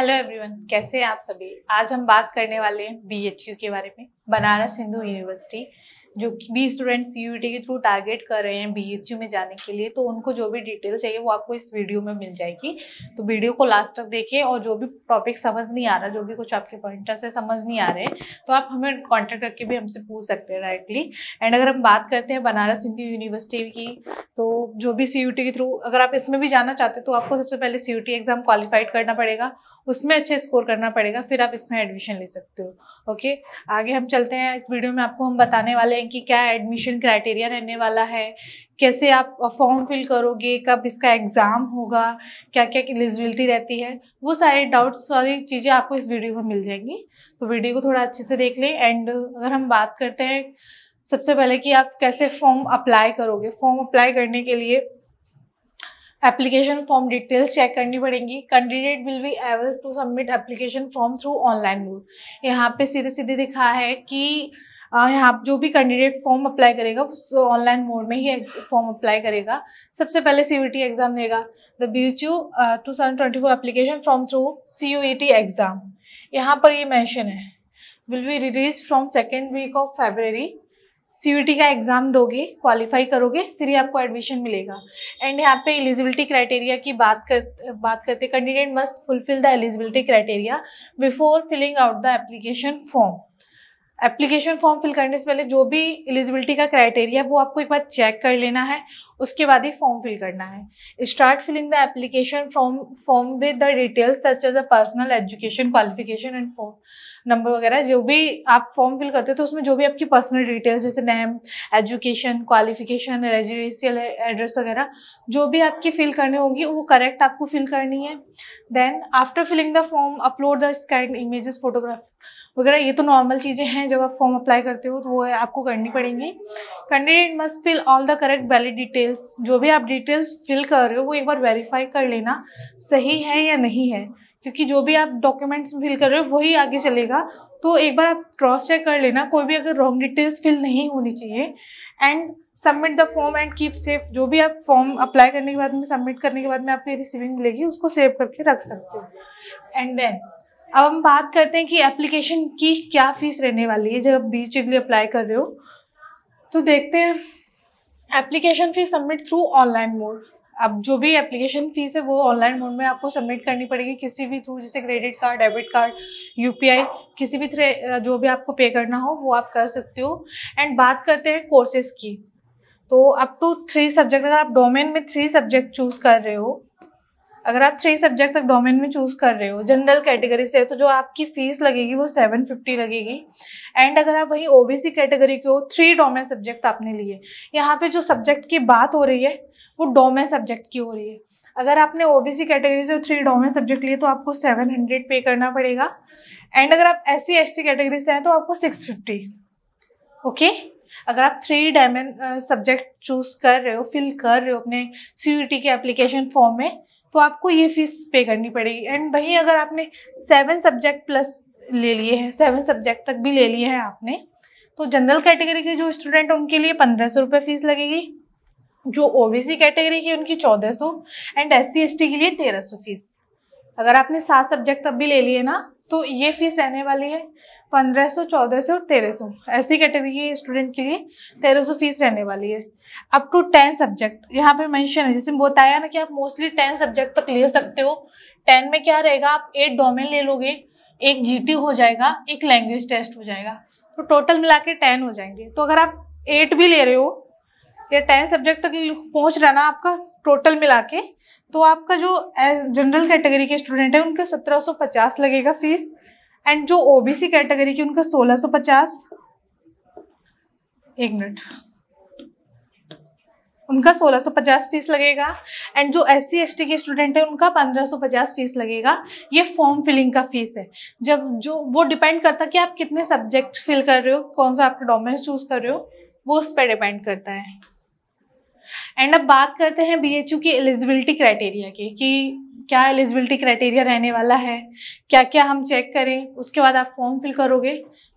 Hello everyone कैसे हैं आप सभी आज हम बात करने वाले हैं बी के बारे में बनारस हिंदू यूनिवर्सिटी जो भी स्टूडेंट्स यू के थ्रू टारगेट कर रहे हैं बी में जाने के लिए तो उनको जो भी डिटेल चाहिए वो आपको इस वीडियो में मिल जाएगी तो वीडियो को लास्ट तक देखिए और जो भी टॉपिक समझ नहीं आ रहा जो भी कुछ आपके पॉइंटर्स है समझ नहीं आ रहे तो आप हमें कॉन्टैक्ट करके भी हमसे पूछ सकते हैं डायरेक्टली एंड अगर हम बात करते हैं बनारस हिंदू यूनिवर्सिटी की तो जो भी सी के थ्रू अगर आप इसमें भी जाना चाहते हो तो आपको सबसे पहले सी एग्ज़ाम क्वालिफाइड करना पड़ेगा उसमें अच्छे स्कोर करना पड़ेगा फिर आप इसमें एडमिशन ले सकते हो ओके आगे हम चलते हैं इस वीडियो में आपको हम बताने वाले हैं कि क्या एडमिशन क्राइटेरिया रहने वाला है कैसे आप फॉर्म फिल करोगे कब इसका एग्ज़ाम होगा क्या क्या एलिजिबिलिटी रहती है वो सारे डाउट्स सारी चीज़ें आपको इस वीडियो में मिल जाएंगी तो वीडियो को थोड़ा अच्छे से देख लें एंड अगर हम बात करते हैं सबसे पहले कि आप कैसे फॉर्म अप्लाई करोगे फॉर्म अप्लाई करने के लिए एप्लीकेशन फॉर्म डिटेल्स चेक करनी पड़ेंगी candidate will be able to submit application form through online mode यहाँ पे सीधे सीधे दिखा है कि यहाँ जो भी कैंडिडेट फॉर्म अप्लाई करेगा वो ऑनलाइन मोड में ही फॉर्म अप्लाई करेगा सबसे पहले सी यू टी एग्ज़ाम देगा the B H U two thousand twenty four application from through C U E T exam यहाँ पर ये मैंशन है will be release from second week of February C U T का exam दोगे qualify करोगे फिर ही आपको एडमिशन मिलेगा एंड यहाँ पे एलिजिबिलिटी क्राइटेरिया की बात कर बात करते candidate must fulfil the eligibility criteria before filling out the application form application form fill करने से पहले जो भी एलिजिबिलिटी का क्राइटेरिया है वो आपको एक बार चेक कर लेना है उसके बाद ही फॉर्म फिल करना है start filling the application form form with the details such as a personal education qualification and form number वगैरह जो भी आप फॉर्म फिल करते हो तो उसमें जो भी आपकी पर्सनल डिटेल्स जैसे name education qualification residential address वगैरह जो भी आपकी फिल करनी होगी वो करेक्ट आपको फिल करनी है then after filling the form upload the scanned images photograph वगैरह ये तो नॉर्मल चीज़ें हैं जब आप फॉर्म अप्लाई करते हो तो वो आपको करनी पड़ेंगी candidate must fill all the correct valid details जो भी आप डिटेल्स फिल कर रहे हो वो एक बार वेरीफाई कर लेना सही है या नहीं है क्योंकि जो भी आप डॉक्यूमेंट्स फिल कर रहे हो वही आगे चलेगा तो एक बार आप क्रॉस चेक कर लेना कोई भी अगर रॉन्ग डिटेल्स फिल नहीं होनी चाहिए and submit the form and keep safe जो भी आप फॉर्म अप्लाई करने के बाद में सबमिट करने के बाद में आपको रिसीविंग मिलेगी उसको सेव करके रख सकते हो एंड देन अब हम बात करते हैं कि एप्लीकेशन की क्या फ़ीस रहने वाली है जब आप बीच के लिए अप्लाई कर रहे हो तो देखते हैं application fees submit through online mode अब जो भी एप्लीकेशन फीस है वो ऑनलाइन मोड में आपको सबमिट करनी पड़ेगी किसी भी थ्रू जैसे क्रेडिट कार्ड डेबिट कार्ड यू किसी भी थ्रे जो भी आपको पे करना हो वो आप कर सकते हो एंड बात करते हैं कोर्सेज की तो अप टू थ्री सब्जेक्ट अगर आप डोमेन में थ्री सब्जेक्ट चूज़ कर रहे हो अगर आप थ्री सब्जेक्ट तक डोमेन में चूज़ कर रहे हो जनरल कैटेगरी से तो जो आपकी फ़ीस लगेगी वो सेवन फिफ्टी लगेगी एंड अगर आप वहीं ओबीसी कैटेगरी के हो थ्री डोमेन सब्जेक्ट आपने लिए यहाँ पे जो सब्जेक्ट की बात हो रही है वो डोमेन सब्जेक्ट की हो रही है अगर आपने ओबीसी कैटेगरी से थ्री डोमेन सब्जेक्ट लिए तो आपको सेवन हंड्रेड पे करना पड़ेगा एंड अगर आप एस सी कैटेगरी से हैं तो आपको सिक्स फिफ्टी ओके अगर आप थ्री डायमेंड सब्जेक्ट चूज कर रहे हो फिल कर रहे हो अपने सी के एप्लीकेशन फॉर्म में तो आपको ये फीस पे करनी पड़ेगी एंड वहीं अगर आपने सेवन सब्जेक्ट प्लस ले लिए हैं सेवन सब्जेक्ट तक भी ले लिए हैं आपने तो जनरल कैटेगरी के जो स्टूडेंट उनके लिए पंद्रह सौ रुपये फीस लगेगी जो सी कैटेगरी की उनकी चौदह सौ एंड एस सी के लिए तेरह सौ फीस अगर आपने सात सब्जेक्ट तब भी ले लिए ना तो ये फीस रहने वाली है पंद्रह सौ चौदह सौ तेरह सौ ऐसी कैटेगरी के स्टूडेंट के लिए तेरह सौ फीस रहने वाली है अप टू टेन सब्जेक्ट यहाँ पे मेंशन है जैसे बताया ना कि आप मोस्टली टेन सब्जेक्ट तक ले सकते हो टेन में क्या रहेगा आप एट डोमेन ले लोगे एक जीटी हो जाएगा एक लैंग्वेज टेस्ट हो जाएगा तो टोटल मिला के टेन हो जाएंगे तो अगर आप एट भी ले रहे हो या टेन सब्जेक्ट तक पहुँच रहा ना आपका टोटल मिला के तो आपका जो जनरल कैटेगरी के स्टूडेंट है उनका सत्रह सौ पचास लगेगा फीस एंड जो ओबीसी कैटेगरी की उनका सोलह पचास एक मिनट उनका सोलह सौ पचास फीस लगेगा एंड जो एस सी एस टी के स्टूडेंट है उनका पंद्रह सौ पचास फीस लगेगा ये फॉर्म फिलिंग का फीस है जब जो वो डिपेंड करता है कि आप कितने सब्जेक्ट फिल कर रहे हो कौन सा आपका डोमेंस चूज कर रहे हो वो उस पर डिपेंड करता है एंड अब बात करते हैं बी एच यू की एलिजिबिलिटी क्राइटेरिया की कि क्या एलिजिबिलिटी क्राइटेरिया रहने वाला है क्या क्या हम चेक करें उसके बाद आप फॉर्म फिल करोगे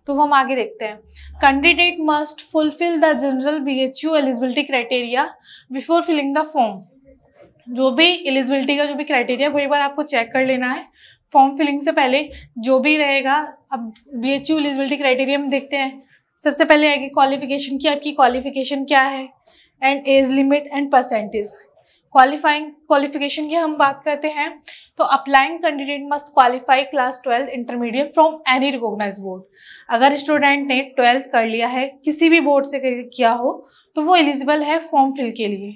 तो हम आगे देखते हैं candidate must fulfil the general B H U eligibility criteria before filling the form जो भी एलिजिबिलिटी का जो भी क्राइटेरिया वो एक बार आपको चेक कर लेना है फॉर्म फिलिंग से पहले जो भी रहेगा अब B H U eligibility criteria में देखते हैं सबसे पहले आएगी क्वालिफिकेशन की आपकी क्वालिफिकेशन क्या है and age limit and percentage qualifying qualification की हम बात करते हैं तो applying candidate must qualify class twelfth intermediate from any recognise board अगर स्टूडेंट ने ट्वेल्थ कर लिया है किसी भी बोर्ड से किया हो तो वो एलिजिबल है फॉर्म फिल के लिए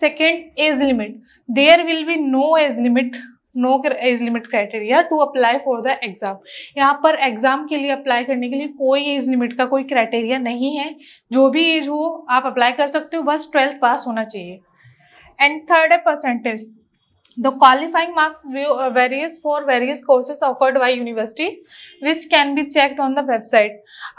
second age limit there will be no age limit no age limit criteria to apply for the exam यहाँ पर एग्ज़ाम के लिए अप्लाई करने के लिए कोई एज लिमिट का कोई क्राइटेरिया नहीं है जो भी एज हो आप अप्लाई कर सकते हो बस ट्वेल्थ पास होना चाहिए and third percentage The qualifying marks uh, varies for various courses offered by university, which can be checked on the website.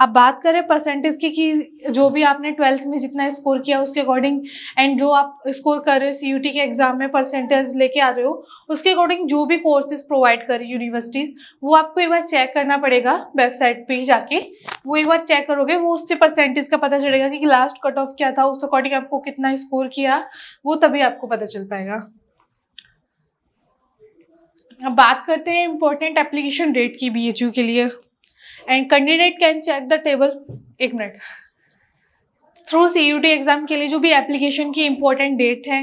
अब बात करें परसेंटेज की कि जो भी आपने ट्वेल्थ में जितना स्कोर किया उसके अकॉर्डिंग एंड जो आप स्कोर कर रहे हो सी यू टी के एग्जाम में परसेंटेज लेके आ रहे हो उसके अकॉर्डिंग जो भी कोर्सेज प्रोवाइड करे यूनिवर्सिटीज वो आपको एक बार चेक करना पड़ेगा वेबसाइट पर ही जाके वो एक बार चेक करोगे वो उससे परसेंटेज का पता चलेगा कि लास्ट कट ऑफ क्या था उस अकॉर्डिंग आपको कितना स्कोर किया वो तभी आपको पता चल पाएगा अब बात करते हैं इम्पोर्टेंट एप्लीकेशन डेट की बी के लिए and candidate can check the table एक मिनट थ्रू सी एग्ज़ाम के लिए जो भी एप्लीकेशन की इम्पोर्टेंट डेट है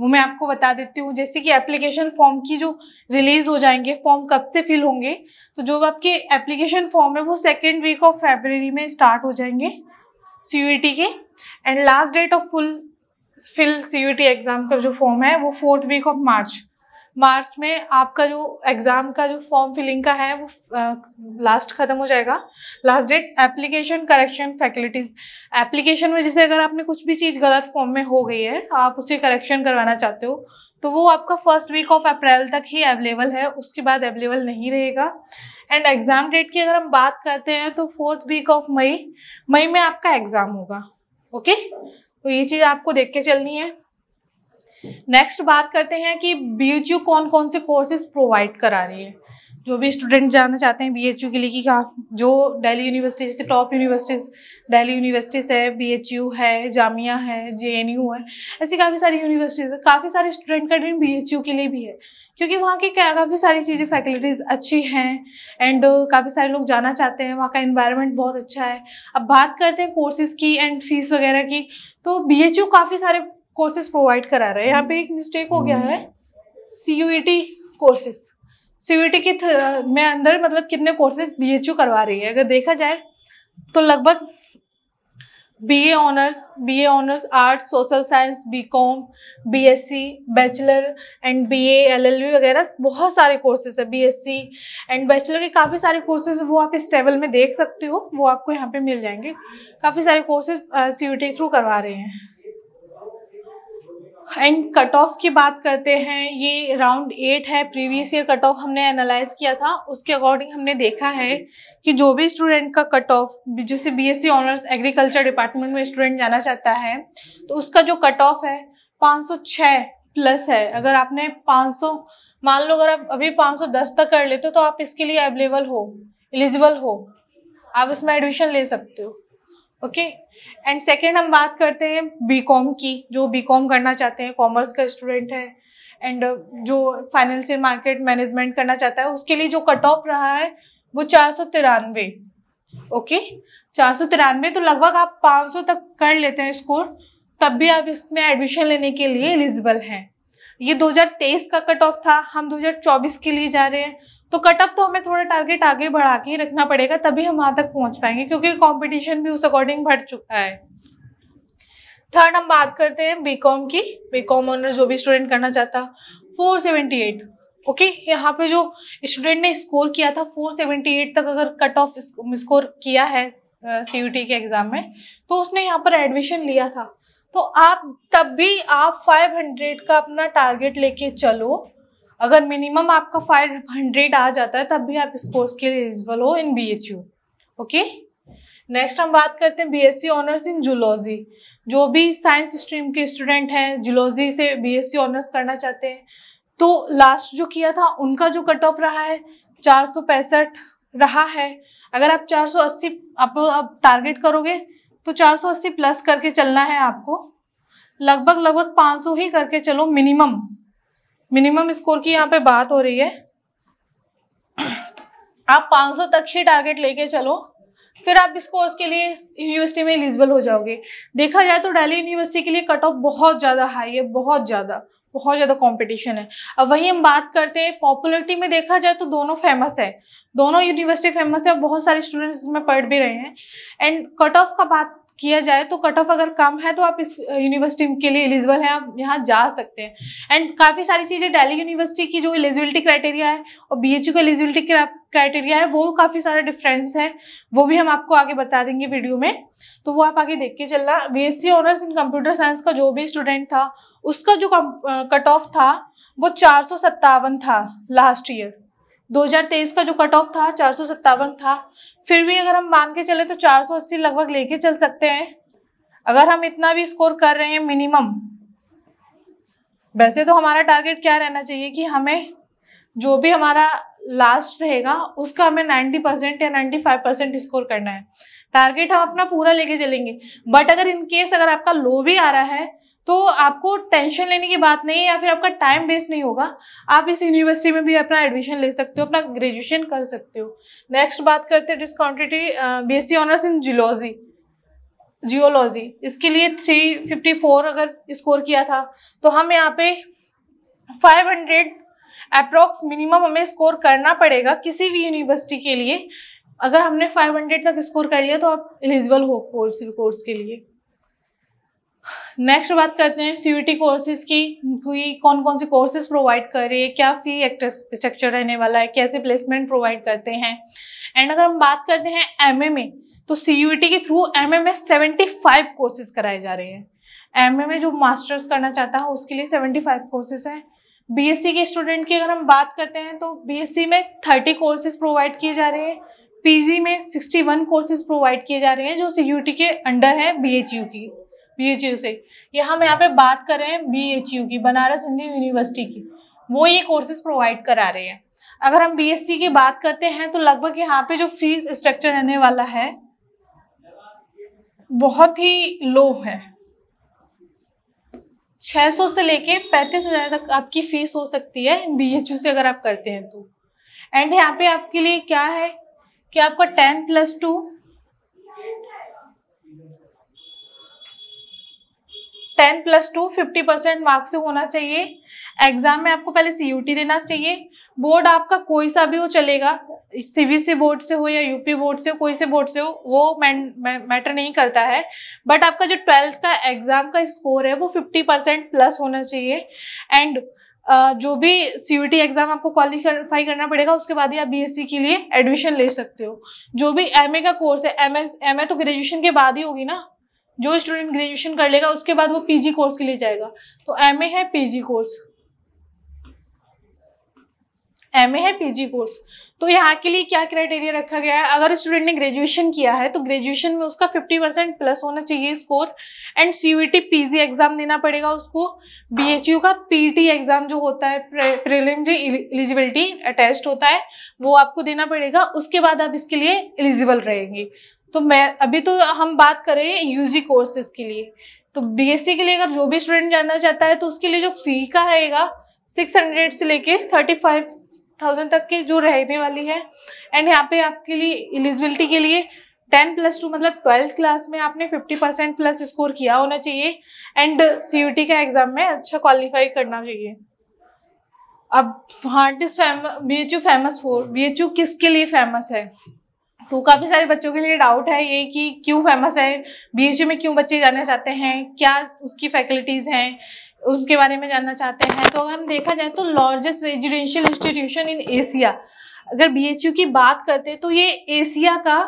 वो मैं आपको बता देती हूँ जैसे कि एप्लीकेशन फॉर्म की जो रिलीज़ हो जाएंगे फॉर्म कब से फिल होंगे तो जो आपके एप्लीकेशन फॉर्म है वो सेकेंड वीक ऑफ फेबररी में स्टार्ट हो जाएंगे सी के and last date of full fill C exam का जो फॉर्म है वो fourth week of March March में आपका जो एग्ज़ाम का जो फॉर्म फिलिंग का है वो लास्ट ख़त्म हो जाएगा last date application correction faculties application में जैसे अगर आपने कुछ भी चीज़ गलत फॉर्म में हो गई है आप उसे करेक्शन करवाना चाहते हो तो वो आपका फर्स्ट वीक ऑफ अप्रैल तक ही अवेलेबल है उसके बाद अवेलेबल नहीं रहेगा एंड एग्ज़ाम डेट की अगर हम बात करते हैं तो fourth week of May May में आपका एग्ज़ाम होगा ओके तो ये चीज़ आपको देख के चलनी है नेक्स्ट बात करते हैं कि बी कौन कौन से कोर्सेज प्रोवाइड करा रही है जो भी स्टूडेंट जाना चाहते हैं बी के लिए कि क्या हाँ, जो दिल्ली यूनिवर्सिटी जैसे टॉप यूनिवर्सिटीज़ दिल्ली यूनिवर्सिटीज़ है बी है जामिया है जे है ऐसी काफ़ी सारी यूनिवर्सिटीज़ है काफ़ी सारे स्टूडेंट का ड्रीम बी के लिए भी है क्योंकि वहाँ की क्या काफ़ी सारी चीज़ें फैकल्टीज़ अच्छी हैं एंड काफ़ी सारे लोग जाना चाहते हैं वहाँ का इन्वायरमेंट बहुत अच्छा है अब बात करते हैं कोर्सेज़ की एंड फीस वगैरह की तो बी काफ़ी सारे कोर्सेज प्रोवाइड करा रहे हैं यहाँ पे एक मिस्टेक हम्म। हो गया है C U T courses C U T के में अंदर मतलब कितने कोर्सेज बी एच यू करवा रही है अगर देखा जाए तो लगभग B A honours B A honours art social science B com B S C bachelor and B L L B वगैरह बहुत सारे कोर्सेज है B S C and bachelor के काफ़ी सारे कोर्सेज वो आप इस टेबल में देख सकते हो वो आपको यहाँ पे मिल जाएंगे काफ़ी सारे courses C U T through करवा रहे हैं एंड कट ऑफ की बात करते हैं ये राउंड एट है प्रीवियस ईयर कट ऑफ हमने एनालाइज किया था उसके अकॉर्डिंग हमने देखा है कि जो भी स्टूडेंट का कट ऑफ जैसे बीएससी ऑनर्स एग्रीकल्चर डिपार्टमेंट में स्टूडेंट जाना चाहता है तो उसका जो कट ऑफ है 506 प्लस है अगर आपने 500 मान लो अगर आप अभी 510 तक कर लेते हो तो आप इसके लिए अवेलेबल हो एलिजिबल हो आप इसमें एडमिशन ले सकते हो ओके एंड सेकेंड हम बात करते हैं बीकॉम की जो बीकॉम करना चाहते हैं कॉमर्स का स्टूडेंट है एंड uh, जो फाइनेंशियल मार्केट मैनेजमेंट करना चाहता है उसके लिए जो कट ऑफ रहा है वो चार सौ तिरानवे ओके चार सौ तिरानवे तो लगभग आप पाँच सौ तक कर लेते हैं स्कोर तब भी आप इसमें एडमिशन लेने के लिए एलिजिबल हैं ये 2023 का कट ऑफ था हम 2024 के लिए जा रहे हैं तो कटअप तो हमें थोड़ा टारगेट आगे बढ़ा के रखना पड़ेगा तभी हम वहाँ तक पहुँच पाएंगे क्योंकि कॉम्पिटिशन भी उस अकॉर्डिंग बढ़ चुका है थर्ड हम बात करते हैं बीकॉम की बीकॉम ऑनर जो भी स्टूडेंट करना चाहता फोर सेवेंटी एट ओके यहाँ पे जो स्टूडेंट ने स्कोर किया था फोर सेवेंटी एट तक अगर कट ऑफ स्कोर किया है सी यू टी के एग्ज़ाम में तो उसने यहाँ पर एडमिशन लिया था तो आप तब भी आप 500 का अपना टारगेट लेके चलो अगर मिनिमम आपका फाइव हंड्रेड आ जाता है तब भी आप इस कोर्स के लिए एलिजिबल हो in B H U okay next हम बात करते हैं B S C honours in zoology जो भी साइंस स्ट्रीम के स्टूडेंट हैं जूलॉजी से बी एस सी ऑनर्स करना चाहते हैं तो लास्ट जो किया था उनका जो कट ऑफ रहा है चार सौ पैंसठ रहा है अगर आप चार सौ आप आप टारगेट करोगे तो चार सौ अस्सी प्लस करके चलना है आपको लगभग लगभग पाँच सौ ही करके चलो मिनिमम मिनिमम स्कोर की यहाँ पे बात हो रही है आप 500 तक ही टारगेट लेके चलो फिर आप इस कोर्स के लिए यूनिवर्सिटी में एलिजिबल हो जाओगे देखा जाए तो दिल्ली यूनिवर्सिटी के लिए कट ऑफ बहुत ज़्यादा हाई है बहुत ज़्यादा बहुत ज़्यादा कंपटीशन है अब वहीं हम बात करते हैं पॉपुलरिटी में देखा जाए तो दोनों फेमस है दोनों यूनिवर्सिटी फेमस है और बहुत सारे स्टूडेंट्स इसमें पढ़ भी रहे हैं एंड कट ऑफ का बात किया जाए तो कट ऑफ अगर कम है तो आप इस यूनिवर्सिटी के लिए एलिजिबल हैं आप यहाँ जा सकते हैं एंड काफ़ी सारी चीज़ें डेली यूनिवर्सिटी की जो एलिजिबिलिटी क्राइटेरिया है और बी एच यू का एलिजिबिलिटी क्राइटेरिया है वो काफ़ी सारा डिफरेंस है वो भी हम आपको आगे बता देंगे वीडियो में तो वो आप आगे देख के चलना B S C honours in computer science का जो भी स्टूडेंट था उसका जो कट ऑफ था वो चार सौ सत्तावन था लास्ट ईयर 2023 का जो कट ऑफ था चार था फिर भी अगर हम मान के चले तो 480 लगभग लेके चल सकते हैं अगर हम इतना भी स्कोर कर रहे हैं मिनिमम वैसे तो हमारा टारगेट क्या रहना चाहिए कि हमें जो भी हमारा लास्ट रहेगा उसका हमें 90 परसेंट या 95 परसेंट स्कोर करना है टारगेट हम अपना पूरा लेके चलेंगे बट अगर इनकेस अगर आपका लो भी आ रहा है तो आपको टेंशन लेने की बात नहीं है या फिर आपका टाइम वेस्ट नहीं होगा आप इस यूनिवर्सिटी में भी अपना एडमिशन ले सकते हो अपना ग्रेजुएशन कर सकते हो नेक्स्ट बात करते हैं डिस्काउंटेटिव B S C honours in geology geology इसके लिए थ्री फिफ्टी फोर अगर स्कोर किया था तो हम यहाँ पे फाइव हंड्रेड अप्रोक्स मिनिमम हमें स्कोर करना पड़ेगा किसी भी यूनिवर्सिटी के लिए अगर हमने फाइव हंड्रेड तक स्कोर कर लिया तो आप एलिजिबल हो कोर्स कोर्स के लिए नेक्स्ट बात करते हैं सी यू टी कोर्सेज की कौन कौन से कोर्सेज प्रोवाइड कर रही है क्या फी स्ट्रक्चर रहने वाला है कैसे प्लेसमेंट प्रोवाइड करते हैं एंड अगर हम बात करते हैं एम ए में तो सी यू टी के थ्रू एम ए में सेवेंटी फाइव कोर्सेज कराए जा रहे हैं एम ए में जो मास्टर्स करना चाहता है उसके लिए सेवेंटी फाइव कोर्सेज हैं बी एस सी के स्टूडेंट की अगर हम बात करते हैं तो बी एस सी में थर्टी कोर्सेज प्रोवाइड किए जा रहे हैं पी जी में सिक्सटी वन कोर्सेज प्रोवाइड किए जा रहे हैं जो सी यू टी के अंडर है यू की बी एच यू से ये हम यहाँ पे बात कर रहे हैं बी एच यू की बनारस हिंदी यूनिवर्सिटी की वो ये कोर्सेज प्रोवाइड करा रहे हैं अगर हम बी एस सी की बात करते हैं तो लगभग यहाँ पे जो फीस स्ट्रक्चर रहने वाला है बहुत ही लो है 600 से लेके पैंतीस हजार तक आपकी फीस हो सकती है बी एच यू से अगर आप करते हैं तो एंड यहाँ पे आपके लिए क्या है कि आपका ten plus two ten plus two fifty percent marks से होना चाहिए एग्जाम में आपको पहले सी देना चाहिए बोर्ड आपका कोई सा भी हो चलेगा सीबीसी बोर्ड से हो या यूपी बोर्ड से हो कोई से बोर्ड से हो वो मैटर नहीं करता है बट आपका जो ट्वेल्थ का एग्जाम का स्कोर है वो फिफ्टी परसेंट प्लस होना चाहिए एंड Uh, जो भी सी एग्ज़ाम आपको क्वालिफाई करना पड़ेगा उसके बाद ही आप बीएससी के लिए एडमिशन ले सकते हो जो भी एमए का कोर्स है एम एमए तो ग्रेजुएशन के बाद ही होगी ना जो स्टूडेंट ग्रेजुएशन कर लेगा उसके बाद वो पीजी कोर्स के लिए जाएगा तो एम है पीजी कोर्स एम है पीजी कोर्स तो यहाँ के लिए क्या क्राइटेरिया रखा गया है अगर स्टूडेंट ने ग्रेजुएशन किया है तो ग्रेजुएशन में उसका 50 परसेंट प्लस होना चाहिए score and C U T PG exam देना पड़ेगा उसको बी एच यू का पी टी एग्जाम जो होता है प्रिलिमिनरी एलिजिबिलिटी टेस्ट होता है वो आपको देना पड़ेगा उसके बाद आप इसके लिए एलिजिबल रहेंगे तो मैं अभी तो हम बात करें यूजी कोर्सेज के लिए तो बीएससी के लिए अगर जो भी स्टूडेंट जाना चाहता है तो उसके लिए जो फी का रहेगा सिक्स हंड्रेड से लेके थर्टी फाइव थाउजेंड तक की जो रहने वाली है एंड यहाँ पे आपके लिए एलिजिबिलिटी के लिए टेन प्लस टू मतलब ट्वेल्थ क्लास में आपने फिफ्टी परसेंट प्लस स्कोर किया होना चाहिए एंड सी का एग्ज़ाम में अच्छा क्वालिफाई करना चाहिए अब heart is fame B H U famous for B H U किसके लिए फेमस है तो काफ़ी सारे बच्चों के लिए डाउट है ये कि क्यों फेमस है बी में क्यों बच्चे जाना चाहते हैं क्या उसकी फैकल्टीज़ हैं उसके बारे में जानना चाहते हैं तो अगर हम देखा जाए तो largest residential institution in Asia अगर बी की बात करते तो ये एशिया का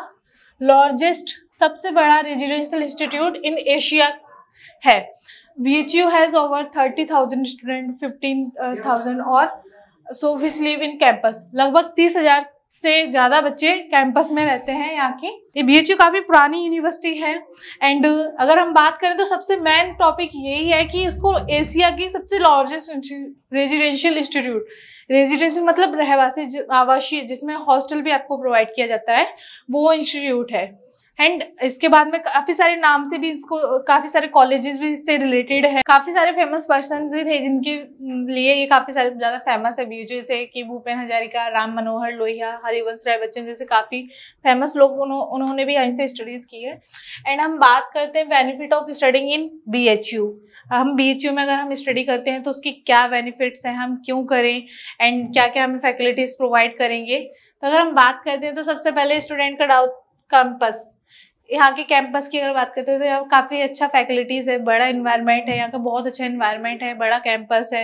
लार्जेस्ट सबसे बड़ा रेजिडेंशियल इंस्टीट्यूट इन एशिया है B H U has over thirty thousand student fifteen thousand और so which live in campus लगभग तीस हज़ार से ज़्यादा बच्चे कैंपस में रहते हैं यहाँ की ये बी एच काफ़ी पुरानी यूनिवर्सिटी है एंड अगर हम बात करें तो सबसे मेन टॉपिक यही है कि इसको एशिया की सबसे लार्जेस्ट रेजिडेंशियल इंस्टीट्यूट रेजिडेंशियल मतलब रहवासी आवासीय जिसमें हॉस्टल भी आपको प्रोवाइड किया जाता है वो इंस्टीट्यूट है एंड इसके बाद में काफी सारे नाम से भी इसको काफी सारे कॉलेजेस भी इससे रिलेटेड है काफी सारे फेमस पर्सन भी थे जिनके लिए ये काफी सारे ज्यादा फेमस है भी जैसे कि भूपेन हजारिका राम मनोहर लोहिया हरिवंश राय बच्चन जैसे काफी फेमस लोग उन्हों, उन्होंने भी यहीं से स्टडीज की है एंड हम बात करते हैं benefit of studying in B हम बी में अगर हम स्टडी करते हैं तो उसकी क्या बेनिफिट्स हैं हम क्यों करें एंड क्या क्या हमें फैकल्टीज प्रोवाइड करेंगे तो अगर हम बात करते हैं तो सबसे पहले स्टूडेंट का डाउट कैंपस यहाँ के कैंपस की अगर बात करते हैं तो यहाँ काफ़ी अच्छा फैकल्टीज़ है बड़ा इन्वायरमेंट है यहाँ का बहुत अच्छा इन्वायरमेंट है बड़ा कैंपस है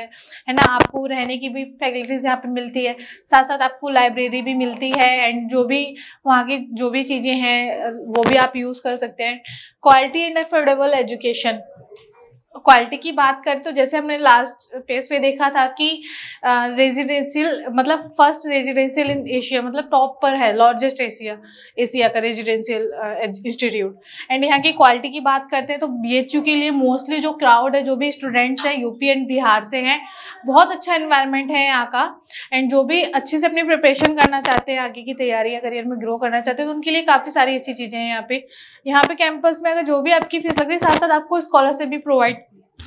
है ना आपको रहने की भी फैकल्टीज़ यहाँ पे मिलती है साथ साथ आपको लाइब्रेरी भी मिलती है एंड जो भी वहाँ की जो भी चीज़ें हैं वो भी आप यूज़ कर सकते हैं quality and affordable education quality की बात करें तो जैसे हमने लास्ट पेज पे देखा था कि रेजिडेंशियल मतलब फर्स्ट रेजिडेंशियल इन एशिया मतलब टॉप पर है लार्जेस्ट एशिया एशिया का रेजिडेंशियल इंस्टीट्यूट एंड यहाँ की क्वालिटी की बात करते हैं तो बी के लिए मोस्टली जो क्राउड है जो भी स्टूडेंट्स हैं यूपी एंड बिहार से हैं बहुत अच्छा इन्वायरमेंट है यहाँ का एंड जो भी अच्छे से अपनी प्रिपरेशन करना चाहते हैं आगे की तैयारी या करियर में ग्रो करना चाहते हैं तो उनके लिए काफ़ी सारी अच्छी चीज़ें हैं यहाँ पे यहाँ पे कैंपस में अगर जो भी आपकी फीस लगती है साथ साथ आपको स्कॉलरशिप भी प्रोवाइड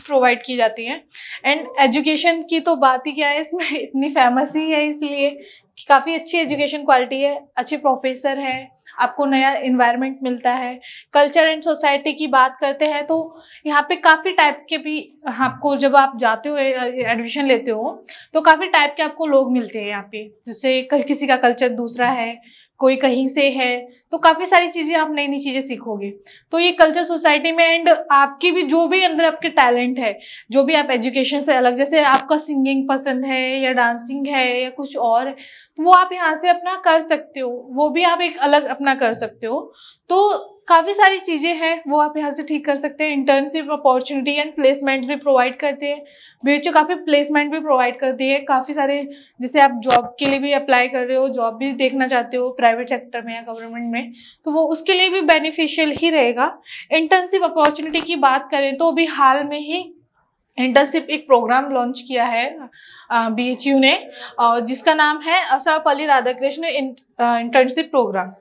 प्रोवाइड की जाती हैं एंड एजुकेशन की तो बात ही क्या है इसमें इतनी फेमस ही है इसलिए कि काफ़ी अच्छी एजुकेशन क्वालिटी है अच्छे प्रोफेसर हैं आपको नया इन्वायरमेंट मिलता है कल्चर एंड सोसाइटी की बात करते हैं तो यहाँ पे काफ़ी टाइप्स के भी आपको जब आप जाते हो एडमिशन लेते हो तो काफ़ी टाइप के आपको लोग मिलते हैं यहाँ पे जैसे किसी का कल्चर दूसरा है कोई कहीं से है तो काफ़ी सारी चीज़ें आप नई नई चीज़ें सीखोगे तो ये कल्चर सोसाइटी में एंड आपकी भी जो भी अंदर आपके टैलेंट है जो भी आप एजुकेशन से अलग जैसे आपका सिंगिंग पसंद है या डांसिंग है या कुछ और तो वो आप यहाँ से अपना कर सकते हो वो भी आप एक अलग अपना कर सकते हो तो काफ़ी सारी चीज़ें हैं वो आप यहाँ से ठीक कर सकते हैं इंटर्नशिप अपॉर्चुनिटी एंड प्लेसमेंट भी प्रोवाइड करते हैं बी काफ़ी प्लेसमेंट भी प्रोवाइड करती है काफ़ी सारे जैसे आप जॉब के लिए भी अप्लाई कर रहे हो जॉब भी देखना चाहते हो प्राइवेट सेक्टर में या गवर्नमेंट में तो वो उसके लिए भी बेनिफिशियल ही रहेगा इंटर्नशिप अपॉर्चुनिटी की बात करें तो अभी हाल में ही इंटर्नशिप एक प्रोग्राम लॉन्च किया है बी ने जिसका नाम है Sarvepalli Radhakrishna internship program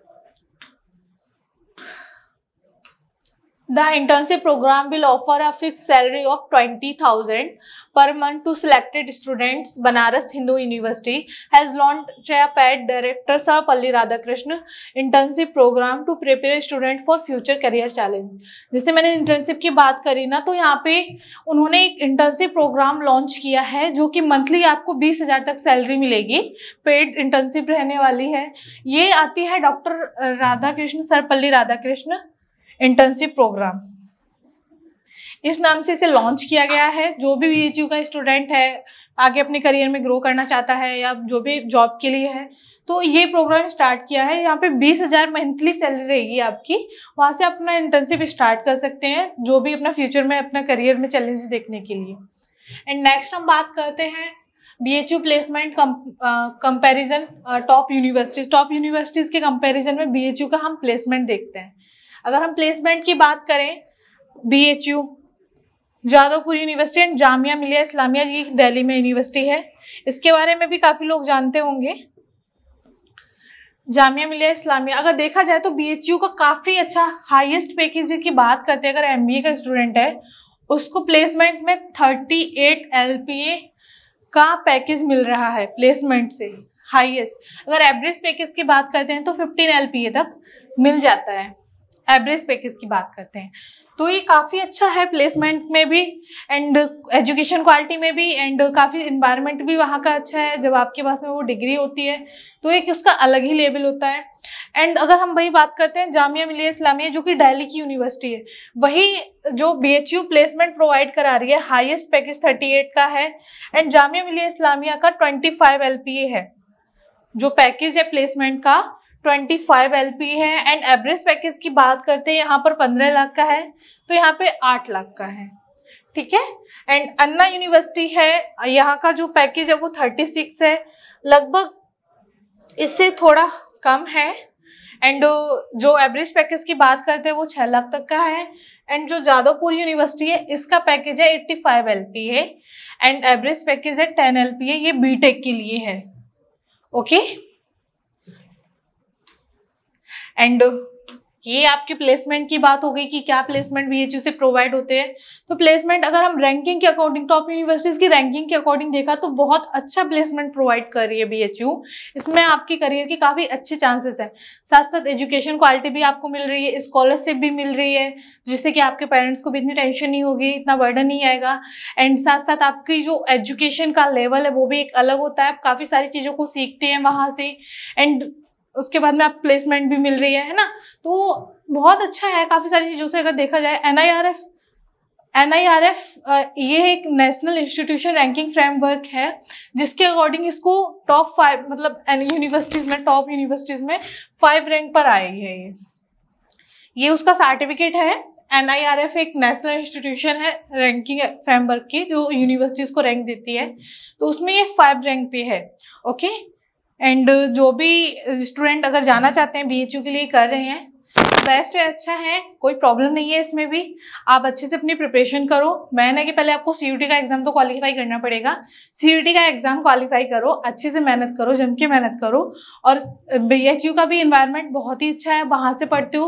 The internship program will offer a fixed salary of 20,000 per month to selected students. Banaras Hindu University has launched a PAD Director Sir Palli Radhakrishnan internship program to prepare student for future career challenge. जैसे मैंने internship की बात करी ना तो यहाँ पे उन्होंने एक इंटर्नशिप प्रोग्राम लॉन्च किया है जो कि मंथली आपको 20,000 तक सैलरी मिलेगी पेड इंटर्नशिप रहने वाली है ये आती है doctor Radha Krishna Sarpalli Radha Krishna internship program इस नाम से इसे लॉन्च किया गया है जो भी वी का स्टूडेंट है आगे अपने करियर में ग्रो करना चाहता है या जो भी जॉब के लिए है तो ये प्रोग्राम स्टार्ट किया है यहाँ पे बीस हज़ार मंथली सैलरी रहेगी आपकी वहाँ से अपना इंटर्नशिप स्टार्ट कर सकते हैं जो भी अपना फ्यूचर में अपना करियर में चैलेंज देखने के लिए एंड नेक्स्ट हम बात करते हैं B H U placement comparison top universities top universities के कंपेरिजन में बी एच यू का हम प्लेसमेंट देखते हैं अगर हम प्लेसमेंट की बात करें B H U Jadavpur university and Jamia Millia Islamia जी दिल्ली में यूनिवर्सिटी है इसके बारे में भी काफ़ी लोग जानते होंगे जामिया मिलिया इस्लामिया अगर देखा जाए तो बी का काफ़ी अच्छा हाईएस्ट पैकेज की बात करते हैं अगर एम का स्टूडेंट है उसको प्लेसमेंट में 38 एट का पैकेज मिल रहा है प्लेसमेंट से हाईएस्ट अगर एवरेज पैकेज की बात करते हैं तो 15 एल तक मिल जाता है एवरेज पैकेज की बात करते हैं तो ये काफ़ी अच्छा है प्लेसमेंट में भी एंड एजुकेशन क्वालिटी में भी एंड काफ़ी इन्वायरमेंट भी वहाँ का अच्छा है जब आपके पास में वो डिग्री होती है तो एक उसका अलग ही लेवल होता है एंड अगर हम वही बात करते हैं जामिया मिलिया इस्लामिया जो कि दिल्ली की यूनिवर्सिटी है वही जो बी प्लेसमेंट प्रोवाइड करा रही है हाइस्ट पैकेज थर्टी का है एंड जामिया मिलिया इस्लामिया का ट्वेंटी फाइव है जो पैकेज है प्लेसमेंट का ट्वेंटी फाइव एल है एंड एवरेज पैकेज की बात करते हैं यहाँ पर पंद्रह लाख का है तो यहाँ पे आठ लाख का है ठीक है एंड अन्ना यूनिवर्सिटी है यहाँ का जो पैकेज है वो थर्टी सिक्स है लगभग इससे थोड़ा कम है एंड जो एवरेज पैकेज की बात करते हैं वो छः लाख तक का है एंड जो जादवपुर यूनिवर्सिटी है इसका पैकेज है एट्टी फाइव एल पी है एंड एवरेज पैकेज है टेन एल पी है ये टेक के लिए है ओके okay? एंड uh, ये आपके प्लेसमेंट की बात हो गई कि क्या प्लेसमेंट बी से प्रोवाइड होते हैं तो प्लेसमेंट अगर हम रैंकिंग के अकॉर्डिंग टॉप यूनिवर्सिटीज़ की रैंकिंग के अकॉर्डिंग देखा तो बहुत अच्छा प्लेसमेंट प्रोवाइड कर रही है बी इसमें आपके करियर के काफ़ी अच्छे चांसेस हैं साथ साथ एजुकेशन क्वालिटी भी आपको मिल रही है स्कॉलरशिप भी मिल रही है जिससे कि आपके पेरेंट्स को भी इतनी टेंशन नहीं होगी इतना बर्डन नहीं आएगा एंड साथ साथ आपकी जो एजुकेशन का लेवल है वो भी एक अलग होता है आप काफ़ी सारी चीज़ों को सीखते हैं वहाँ से एंड उसके बाद में आप प्लेसमेंट भी मिल रही है है ना तो बहुत अच्छा है काफ़ी सारी चीज़ों से अगर देखा जाए N I R F N I R F ये एक नेशनल इंस्टीट्यूशन रैंकिंग फ्रेमवर्क है जिसके अकॉर्डिंग इसको टॉप फाइव मतलब यूनिवर्सिटीज़ में टॉप यूनिवर्सिटीज़ में फाइव रैंक पर आई है ये ये उसका सर्टिफिकेट है एन आई आर एफ एक नेशनल इंस्टीट्यूशन है रैंकिंग फ्रेमवर्क की जो यूनिवर्सिटीज़ को रैंक देती है तो उसमें ये फाइव रैंक पे है ओके एंड uh, जो भी स्टूडेंट अगर जाना चाहते हैं बी के लिए कर रहे हैं बेस्ट है अच्छा है कोई प्रॉब्लम नहीं है इसमें भी आप अच्छे से अपनी प्रिपरेशन करो मैंने ना कि पहले आपको सी का एग्ज़ाम तो क्वालिफाई करना पड़ेगा सी का एग्ज़ाम क्वालिफाई करो अच्छे से मेहनत करो जम के मेहनत करो और बी का भी इन्वायरमेंट बहुत ही अच्छा है वहाँ से पढ़ते हो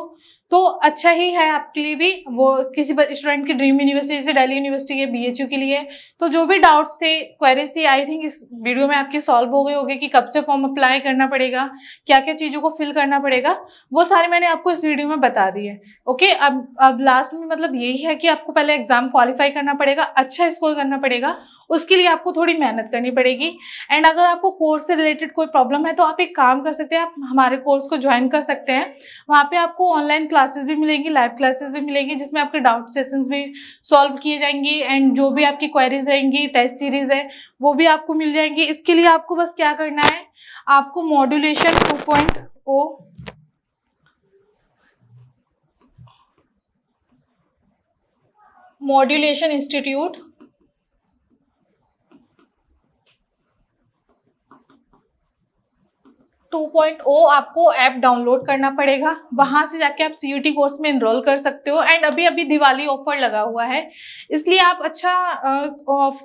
तो अच्छा ही है आपके लिए भी वो किसी स्टूडेंट की ड्रीम यूनिवर्सिटी जैसे दिल्ली यूनिवर्सिटी है बी के लिए तो जो भी डाउट्स थे क्वेरीज थी आई थिंक इस वीडियो में आपकी सॉल्व हो गई होगी कि कब से फॉर्म अप्लाई करना पड़ेगा क्या क्या चीज़ों को फिल करना पड़ेगा वो सारे मैंने आपको इस वीडियो में बता दी है ओके अब अब लास्ट में मतलब यही है कि आपको पहले एग्जाम क्वालिफाई करना पड़ेगा अच्छा स्कोर करना पड़ेगा उसके लिए आपको थोड़ी मेहनत करनी पड़ेगी एंड अगर आपको कोर्स से रिलेटेड कोई प्रॉब्लम है तो आप एक काम कर सकते हैं आप हमारे कोर्स को ज्वाइन कर सकते हैं वहाँ पर आपको ऑनलाइन क्लासेस भी मिलेंगी लाइव क्लासेस भी मिलेंगी जिसमें आपके डाउट सेशंस भी सॉल्व किए जाएंगे एंड जो भी आपकी क्वेरीज रहेंगी टेस्ट सीरीज है वो भी आपको मिल जाएंगी इसके लिए आपको बस क्या करना है आपको modulation two point O modulation institute 2.0 आपको ऐप डाउनलोड करना पड़ेगा वहाँ से जाके आप सी यू टी कोर्स में इनरोल कर सकते हो एंड अभी अभी दिवाली ऑफर लगा हुआ है इसलिए आप अच्छा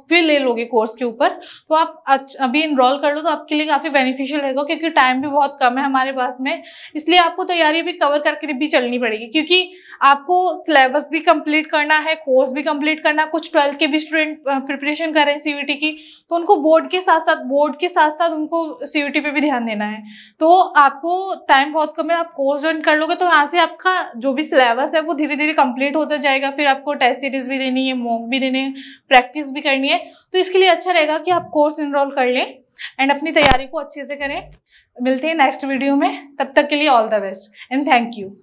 फिर ले लोगे कोर्स के ऊपर तो आप अच्छा, अभी इनरोल कर लो तो आपके लिए काफ़ी बेनिफिशियल रहेगा क्योंकि टाइम भी बहुत कम है हमारे पास में इसलिए आपको तैयारी भी कवर करके भी चलनी पड़ेगी क्योंकि आपको सिलेबस भी कंप्लीट करना है कोर्स भी कंप्लीट करना कुछ ट्वेल्थ के भी स्टूडेंट प्रिपरेशन कर रहे हैं सी की तो उनको बोर्ड के साथ साथ बोर्ड के साथ साथ उनको सी पे भी ध्यान देना है तो आपको टाइम बहुत कम है आप कोर्स ज्वाइन कर लोगे तो यहाँ से आपका जो भी सिलेबस है वो धीरे धीरे कंप्लीट होता जाएगा फिर आपको टेस्ट सीरीज भी देनी है मॉक भी देने प्रैक्टिस भी करनी है तो इसके लिए अच्छा रहेगा कि आप कोर्स इनरोल कर लें एंड अपनी तैयारी को अच्छे से करें मिलते हैं नेक्स्ट वीडियो में तब तक के लिए all the best and thank you